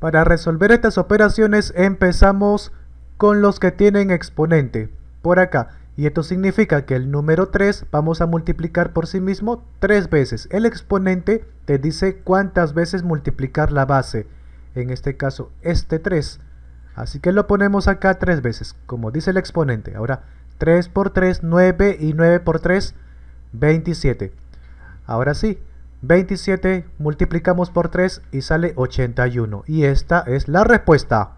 Para resolver estas operaciones empezamos con los que tienen exponente por acá. Y esto significa que el número 3 vamos a multiplicar por sí mismo 3 veces. El exponente te dice cuántas veces multiplicar la base. En este caso, este 3. Así que lo ponemos acá 3 veces, como dice el exponente. Ahora, 3 por 3, 9 y 9 por 3, 27. Ahora sí, 27 multiplicamos por 3 y sale 81. Y esta es la respuesta.